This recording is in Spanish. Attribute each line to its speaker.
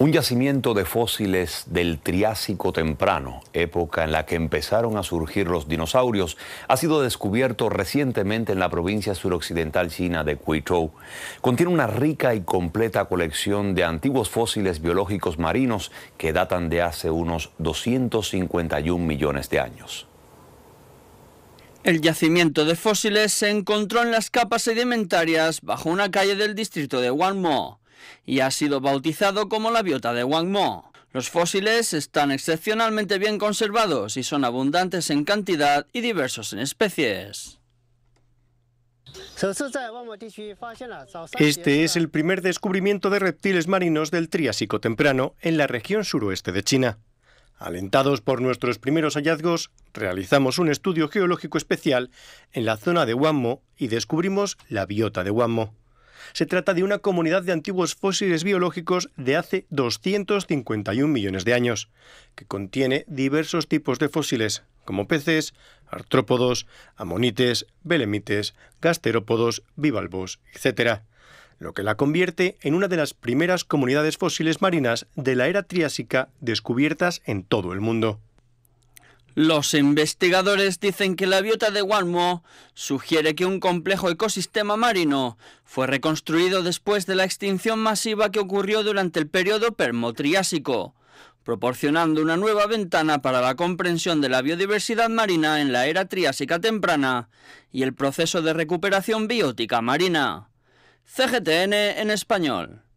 Speaker 1: Un yacimiento de fósiles del Triásico temprano, época en la que empezaron a surgir los dinosaurios, ha sido descubierto recientemente en la provincia suroccidental china de Quito. Contiene una rica y completa colección de antiguos fósiles biológicos marinos que datan de hace unos 251 millones de años.
Speaker 2: El yacimiento de fósiles se encontró en las capas sedimentarias bajo una calle del distrito de Wanmo y ha sido bautizado como la biota de Wangmo. Los fósiles están excepcionalmente bien conservados y son abundantes en cantidad y diversos en especies. Este es
Speaker 3: el primer descubrimiento de reptiles marinos del Triásico temprano en la región suroeste de China. Alentados por nuestros primeros hallazgos, realizamos un estudio geológico especial en la zona de Wangmo y descubrimos la biota de Wangmo... Se trata de una comunidad de antiguos fósiles biológicos de hace 251 millones de años, que contiene diversos tipos de fósiles, como peces, artrópodos, amonites, belemites, gasterópodos, bivalvos, etc., lo que la convierte en una de las primeras comunidades fósiles marinas de la era triásica descubiertas en todo el mundo. Los
Speaker 2: investigadores dicen que la biota de Guanmo sugiere que un complejo ecosistema marino fue reconstruido después de la extinción masiva que ocurrió durante el periodo permotriásico, proporcionando una nueva ventana para la comprensión de la biodiversidad marina en la era triásica temprana y el proceso de recuperación biótica marina. CGTN en español.